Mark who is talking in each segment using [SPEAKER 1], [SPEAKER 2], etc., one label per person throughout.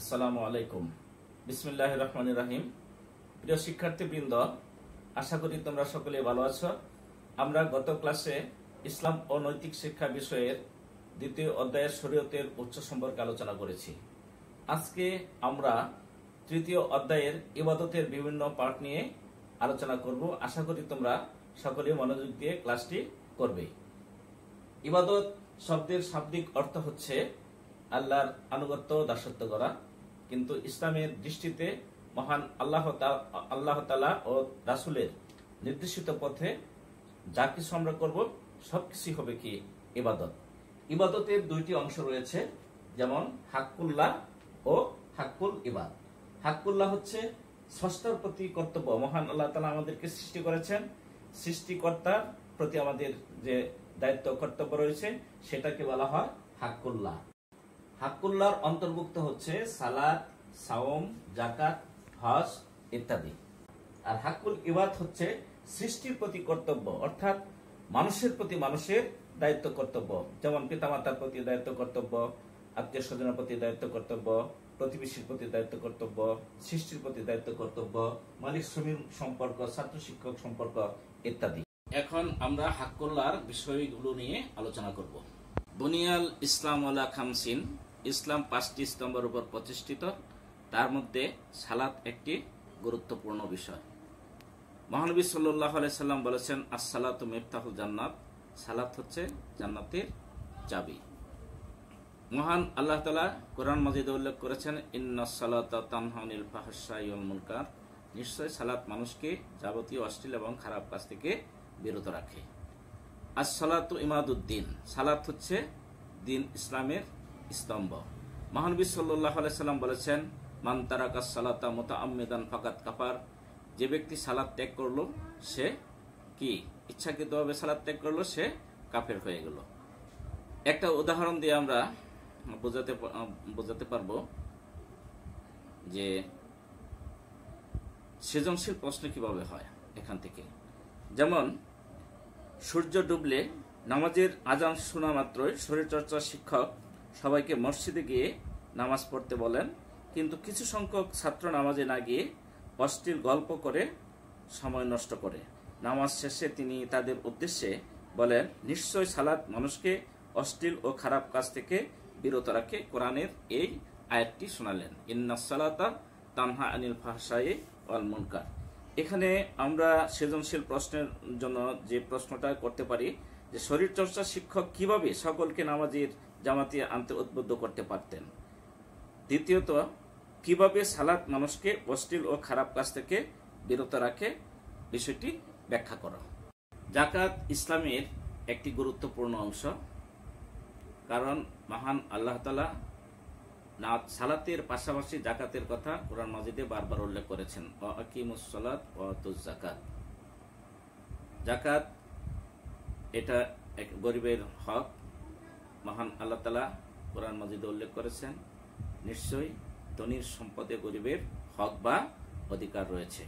[SPEAKER 1] আসসালামু আলাইকুম বিসমুল্লাহ রহমান রাহিম প্রিয় শিক্ষার্থীবৃন্দ আশা করি তোমরা সকলে ভালো আছো আমরা গত ক্লাসে ইসলাম ও নৈতিক শিক্ষা বিষয়ের দ্বিতীয় অধ্যায়ের শরীয়তের উচ্চ সম্পর্কে আলোচনা করেছি আজকে আমরা তৃতীয় অধ্যায়ের ইবাদতের বিভিন্ন পার্ট নিয়ে আলোচনা করব আশা করি তোমরা সকলে মনোযোগ দিয়ে ক্লাসটি করবে ইবাদত শব্দের শাব্দিক অর্থ হচ্ছে আল্লাহর আনুগত্য দাসত্ব করা কিন্তু ইসলামের দৃষ্টিতে মহান আল্লাহ আল্লাহ তালা ও রাসুলের নির্দেশিত পথে যা কিছু আমরা করব সবকিছুই হবে কি ইবাদত ইবাদতের দুইটি অংশ রয়েছে যেমন হাক্কুল্লাহ ও হাক্কুল ইবাদ হাক্কুল্লাহ হচ্ছে স্রষ্টার প্রতি কর্তব্য মহান আল্লাহ তালা আমাদেরকে সৃষ্টি করেছেন সৃষ্টিকর্তার প্রতি আমাদের যে দায়িত্ব কর্তব্য রয়েছে সেটাকে বলা হয় হাক্কুল্লাহ হাকুল্লার অন্তর্ভুক্ত হচ্ছে সালাদ সাওম জাকাত হজ ইত্যাদি আর হাকুল ইবাদ হচ্ছে সৃষ্টির প্রতি কর্তব্য অর্থাৎ মানুষের প্রতি মানুষের দায়িত্ব কর্তব্য যেমন পিতামাতার প্রতি দায়িত্ব কর্তব্য আত্মীয় স্বজনের প্রতি দায়িত্ব কর্তব্য প্রতিবেশীর প্রতি দায়িত্ব কর্তব্য সৃষ্টির প্রতি দায়িত্ব কর্তব্য মালিক শ্রমিক সম্পর্ক ছাত্র শিক্ষক সম্পর্ক ইত্যাদি এখন আমরা হাকুল্লার বিষয়গুলো নিয়ে আলোচনা করব বুনিয়াল ইসলাম আলা খামসিন ইসলাম পাঁচটি স্তম্ভের উপর প্রতিষ্ঠিত তার মধ্যে সালাত একটি গুরুত্বপূর্ণ বিষয় মহানবী সাল্লাহ সাল্লাম বলেছেন আসসালাত মিফতাহুল জান্নাত সালাত হচ্ছে জান্নাতের চাবি মহান আল্লাহ তালা কোরআন মজিদ উল্লেখ করেছেন ইন্না সালাতা তানহানিল নিশ্চয় সালাত মানুষকে যাবতীয় অশ্লীল এবং খারাপ কাজ থেকে বিরত রাখে আর সালাত ইমাদুদ্দিন সালাত হচ্ছে দিন ইসলামের স্তম্ভ মহানবী সাল্লাহ আলাইসাল্লাম বলেছেন মান তারাকা সালাতা মোতা আম্মেদান ফাকাত কাপার যে ব্যক্তি সালাদ ত্যাগ করলো সে কি ইচ্ছাকৃতভাবে সালাদ ত্যাগ করলো সে কাফের হয়ে গেল একটা উদাহরণ দিয়ে আমরা বোঝাতে বোঝাতে পারবো যে সৃজনশীল প্রশ্ন কিভাবে হয় এখান থেকে যেমন সূর্য ডুবলে নামাজের আজান শোনা মাত্রই শরীরচর্চা শিক্ষক সবাইকে মসজিদে গিয়ে নামাজ পড়তে বলেন কিন্তু কিছু সংখ্যক ছাত্র নামাজে না গিয়ে অস্থির গল্প করে সময় নষ্ট করে নামাজ শেষে তিনি তাদের উদ্দেশ্যে বলেন নিশ্চয় সালাদ মানুষকে অশ্লীল ও খারাপ কাজ থেকে বিরত রাখে কোরআনের এই আয়াতটি শোনালেন ইন্নাসালাতা তানহা আনিল ফাহসাই অল মুনকার এখানে আমরা সৃজনশীল প্রশ্নের জন্য যে প্রশ্নটা করতে পারি যে শরীরচর্চা শিক্ষক কিভাবে সকলকে নামাজের জামাতি আনতে উদ্বুদ্ধ করতে পারতেন দ্বিতীয়ত কিভাবে সালাত মানুষকে অশ্লীল ও খারাপ কাজ থেকে বিরত রাখে বিষয়টি ব্যাখ্যা করা জাকাত ইসলামের একটি গুরুত্বপূর্ণ অংশ কারণ মহান আল্লাহ তালা না সালাতের পাশাপাশি জাকাতের কথা কোরআন মাজিদে বারবার উল্লেখ করেছেন অ আকিমুসলাত অতুজ জাকাত জাকাত এটা এক গরিবের হক মহান আল্লাহ তালা কোরআন মজিদে উল্লেখ করেছেন নিশ্চয়ই ধনির সম্পদে গরিবের হক বা অধিকার রয়েছে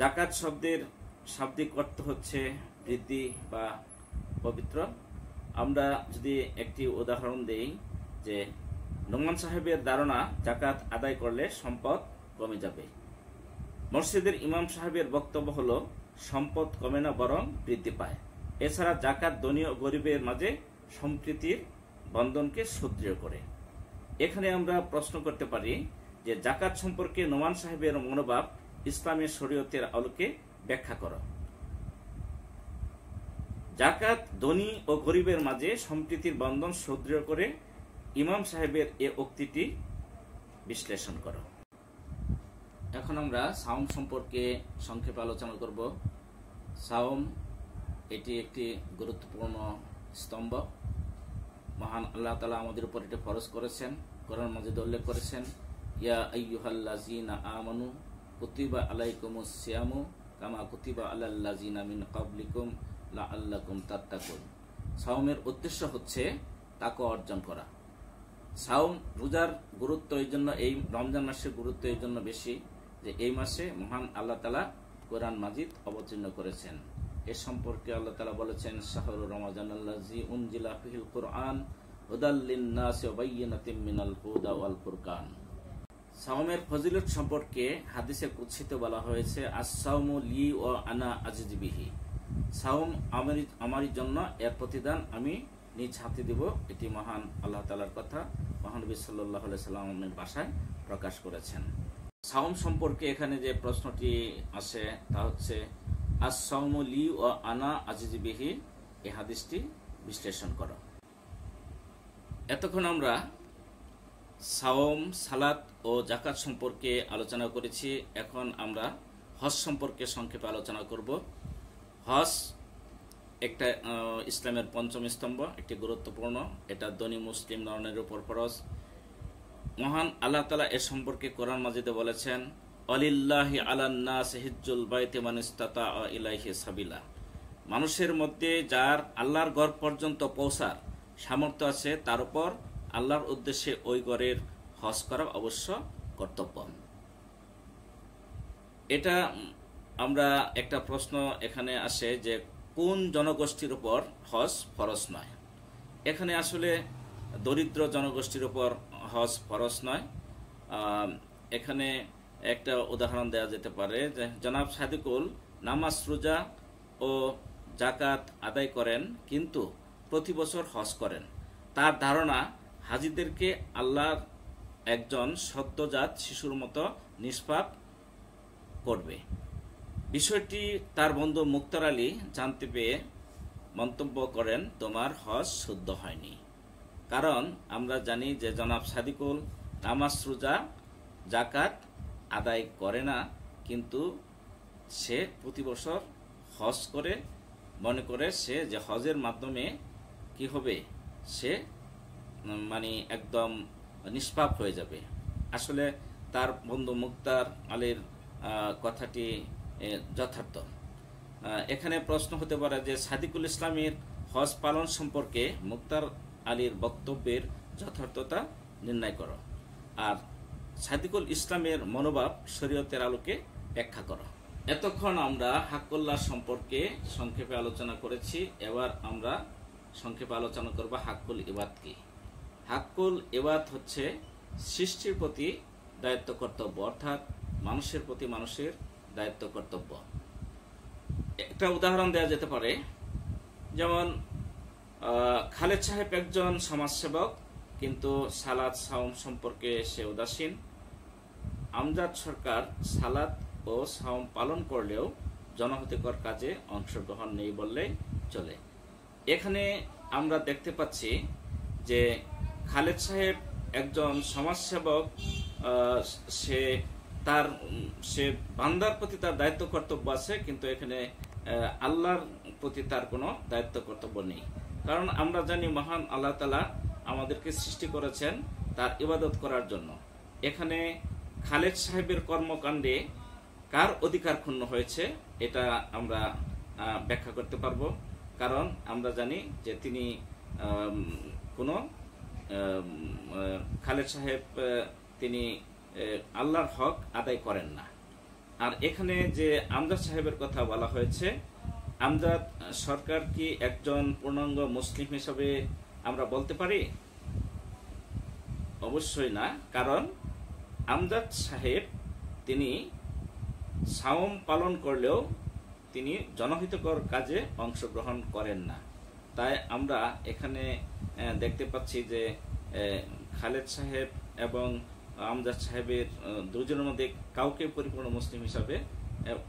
[SPEAKER 1] জাকাত শব্দের শাব্দিক অর্থ হচ্ছে বৃদ্ধি বা পবিত্র আমরা যদি একটি উদাহরণ দেই যে নোমান সাহেবের ধারণা জাকাত আদায় করলে সম্পদ কমে যাবে মসজিদের ইমাম সাহেবের বক্তব্য হল সম্পদ কমে না বরং বৃদ্ধি পায় এছাড়া জাকাত ধনী ও গরিবের মাঝে সম্প্রীতির বন্ধনকে সুদৃঢ় করে এখানে আমরা প্রশ্ন করতে পারি যে জাকাত সম্পর্কে নোমান সাহেবের মনোভাব ইসলামের শরীয়তের আলোকে ব্যাখ্যা কর জাকাত ধনী ও গরিবের মাঝে সম্প্রীতির বন্ধন সুদৃঢ় করে ইমাম সাহেবের এ উক্তিটি বিশ্লেষণ কর এখন আমরা সাউম সম্পর্কে সংক্ষেপে আলোচনা করব সাউম এটি একটি গুরুত্বপূর্ণ স্তম্ভ মহান আল্লাহ তালা আমাদের উপর এটা ফরজ করেছেন কোরআন মজিদ উল্লেখ করেছেন ইয়া আইয়ুহাল্লাজিনা আমানু কুতিবা আলাইকুম সিয়ামু কামা কুতিবা আলাল্লাজিনা মিন কাবলিকুম লা আল্লাকুম তাত্তাকুন সাওমের উদ্দেশ্য হচ্ছে তাকে অর্জন করা সাওম রোজার গুরুত্ব এই জন্য এই রমজান মাসের গুরুত্ব এই জন্য বেশি যে এই মাসে মহান আল্লাহ তালা কোরআন মাজিদ অবতীর্ণ করেছেন এ সম্পর্কে আল্লাহ তালা বলেছেন শাহরুর রমাজান আল্লাহি উনজিলা ফিহিল কোরআন ফুরকান সাওমের ফজিলত সম্পর্কে হাদিসে কুৎসিত বলা হয়েছে আসাউম লি ও আনা আজিবিহি সাউম আমারই জন্য এর প্রতিদান আমি নিজ হাতে দিব এটি মহান আল্লাহ তালার কথা মহানবী সাল্লাহ সাল্লামের বাসায় প্রকাশ করেছেন সাউম সম্পর্কে এখানে যে প্রশ্নটি আসে তা হচ্ছে আসম লি ও আনা আজিজ এ হাদিসটি বিশ্লেষণ করা এতক্ষণ আমরা সাওম সালাত ও জাকাত সম্পর্কে আলোচনা করেছি এখন আমরা হজ সম্পর্কে সংক্ষেপে আলোচনা করব হজ একটা ইসলামের পঞ্চম স্তম্ভ একটি গুরুত্বপূর্ণ এটা দনি মুসলিম নরনের উপর ফরজ মহান আল্লাহ তালা এ সম্পর্কে কোরআন মাজিদে বলেছেন অলিল্লাহি আলান্নাস হিজ্জুল বাইতে মানিস্তাতা সাবিলা মানুষের মধ্যে যার আল্লাহর গড় পর্যন্ত পৌঁছার সামর্থ্য আছে তার উপর আল্লাহর উদ্দেশ্যে ওই গড়ের হজ করা অবশ্য কর্তব্য এটা আমরা একটা প্রশ্ন এখানে আসে যে কোন জনগোষ্ঠীর উপর হজ ফরস নয় এখানে আসলে দরিদ্র জনগোষ্ঠীর উপর হজ ফরজ নয় এখানে একটা উদাহরণ দেওয়া যেতে পারে যে জনাব সাদিকুল নামাজ রোজা ও জাকাত আদায় করেন কিন্তু প্রতি বছর হজ করেন তার ধারণা হাজিদেরকে আল্লাহ একজন সদ্যজাত শিশুর মতো নিষ্পাপ করবে বিষয়টি তার বন্ধু মুক্তার আলী জানতে পেয়ে মন্তব্য করেন তোমার হজ শুদ্ধ হয়নি কারণ আমরা জানি যে জনাব সাদিকুল নামাজ রোজা জাকাত আদায় করে না কিন্তু সে প্রতি বছর হজ করে মনে করে সে যে হজের মাধ্যমে কি হবে সে মানে একদম নিষ্পাপ হয়ে যাবে আসলে তার বন্ধু মুক্তার আলীর কথাটি যথার্থ এখানে প্রশ্ন হতে পারে যে সাদিকুল ইসলামের হজ পালন সম্পর্কে মুক্তার আলীর বক্তব্যের যথার্থতা নির্ণয় করো আর সাদিকুল ইসলামের মনোভাব শরীয়তের আলোকে ব্যাখ্যা করা এতক্ষণ আমরা হাকল্লা সম্পর্কে সংক্ষেপে আলোচনা করেছি এবার আমরা সংক্ষেপে আলোচনা করব হাকুল ইবাদ কি হাক্কুল ইবাদ হচ্ছে সৃষ্টির প্রতি দায়িত্ব কর্তব্য অর্থাৎ মানুষের প্রতি মানুষের দায়িত্ব কর্তব্য একটা উদাহরণ দেওয়া যেতে পারে যেমন খালেদ সাহেব একজন সমাজসেবক কিন্তু সালাদ সাউম সম্পর্কে সে উদাসীন আমজাদ সরকার সালাত ও সাওম পালন করলেও জনহিতকর কাজে অংশগ্রহণ নেই বললেই চলে এখানে আমরা দেখতে পাচ্ছি যে খালেদ সাহেব একজন সমাজসেবক সে তার সে বান্দার প্রতি তার দায়িত্ব কর্তব্য আছে কিন্তু এখানে আল্লাহর প্রতি তার কোনো দায়িত্ব কর্তব্য নেই কারণ আমরা জানি মহান আল্লাহ তালা আমাদেরকে সৃষ্টি করেছেন তার ইবাদত করার জন্য এখানে খালেদ সাহেবের কর্মকাণ্ডে কার অধিকার ক্ষুণ্ণ হয়েছে এটা আমরা ব্যাখ্যা করতে পারবো কারণ আমরা জানি যে তিনি কোনো খালেদ সাহেব তিনি আল্লাহর হক আদায় করেন না আর এখানে যে আমজাদ সাহেবের কথা বলা হয়েছে আমজাদ সরকার কি একজন পূর্ণাঙ্গ মুসলিম হিসাবে আমরা বলতে পারি অবশ্যই না কারণ আমজাদ সাহেব তিনি সাওম পালন করলেও তিনি জনহিতকর কাজে অংশগ্রহণ করেন না তাই আমরা এখানে দেখতে পাচ্ছি যে খালেদ সাহেব এবং আমজাদ সাহেবের দুজনের মধ্যে কাউকে পরিপূর্ণ মুসলিম হিসাবে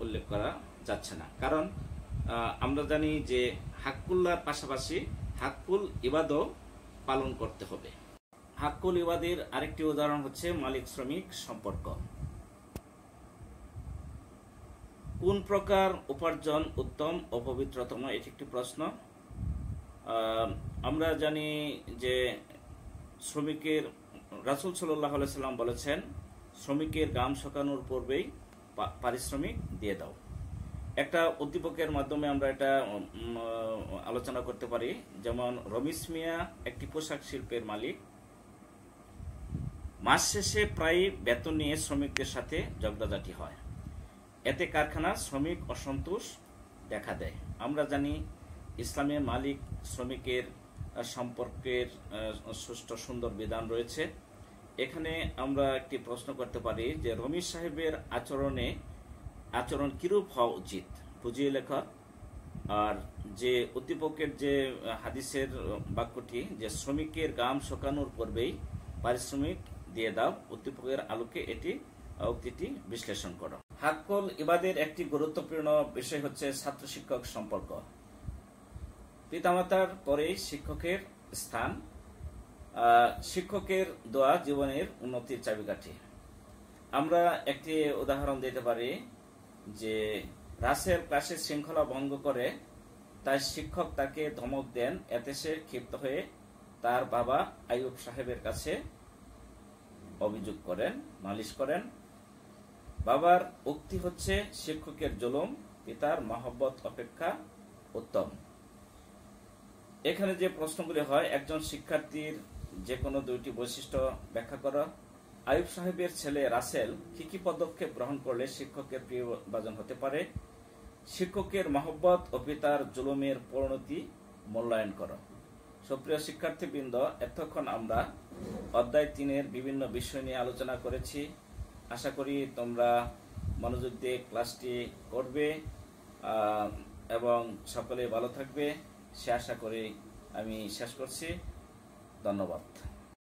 [SPEAKER 1] উল্লেখ করা যাচ্ছে না কারণ আমরা জানি যে হাকুল্লার পাশাপাশি হাকুল ইবাদও পালন করতে হবে হাক্কুলিবাদের আরেকটি উদাহরণ হচ্ছে মালিক শ্রমিক সম্পর্ক কোন প্রকার উপার্জন উত্তম ও পবিত্রতম এটি একটি প্রশ্ন আমরা জানি যে শ্রমিকের রাসুল সাল্লাহ সাল্লাম বলেছেন শ্রমিকের গাম শকানোর পূর্বেই পারিশ্রমিক দিয়ে দাও একটা উদ্দীপকের মাধ্যমে আমরা এটা আলোচনা করতে পারি যেমন রমিস মিয়া একটি পোশাক শিল্পের মালিক মাস শেষে প্রায় বেতন নিয়ে শ্রমিকদের সাথে জগদাজাটি হয় এতে কারখানার শ্রমিক অসন্তোষ দেখা দেয় আমরা জানি ইসলামের মালিক শ্রমিকের সম্পর্কের সুষ্ঠু সুন্দর বিধান রয়েছে এখানে আমরা একটি প্রশ্ন করতে পারি যে রমিশ সাহেবের আচরণে আচরণ কিরূপ হওয়া উচিত বুঝিয়ে লেখা আর যে অতিপক্ষের যে হাদিসের বাক্যটি যে শ্রমিকের গাম শোকানোর পূর্বেই পারিশ্রমিক দিয়ে দাও উদ্দীপকের আলোকে এটি উক্তিটি বিশ্লেষণ করো হাকল ইবাদের একটি গুরুত্বপূর্ণ বিষয় হচ্ছে ছাত্র শিক্ষক সম্পর্ক পিতামাতার পরে শিক্ষকের স্থান শিক্ষকের দোয়া জীবনের উন্নতির চাবিকাঠি আমরা একটি উদাহরণ দিতে পারি যে রাসের ক্লাসের শৃঙ্খলা ভঙ্গ করে তাই শিক্ষক তাকে ধমক দেন এতে সে ক্ষিপ্ত হয়ে তার বাবা আয়ুব সাহেবের কাছে অভিযোগ করেন নালিশ করেন বাবার উক্তি হচ্ছে শিক্ষকের জুলুম পিতার মহব্বত অপেক্ষা উত্তম এখানে যে প্রশ্নগুলি হয় একজন শিক্ষার্থীর যে কোনো দুইটি বৈশিষ্ট্য ব্যাখ্যা করা আয়ুব সাহেবের ছেলে রাসেল কি কি পদক্ষেপ গ্রহণ করলে শিক্ষকের প্রিয় বাজন হতে পারে শিক্ষকের মহব্বত ও পিতার জুলুমের পরিণতি মূল্যায়ন করা সুপ্রিয় শিক্ষার্থীবৃন্দ এতক্ষণ আমরা অধ্যায় তিনের বিভিন্ন বিষয় নিয়ে আলোচনা করেছি আশা করি তোমরা মনোযোগ দিয়ে ক্লাসটি করবে এবং সকলে ভালো থাকবে সে আশা করে আমি শেষ করছি ধন্যবাদ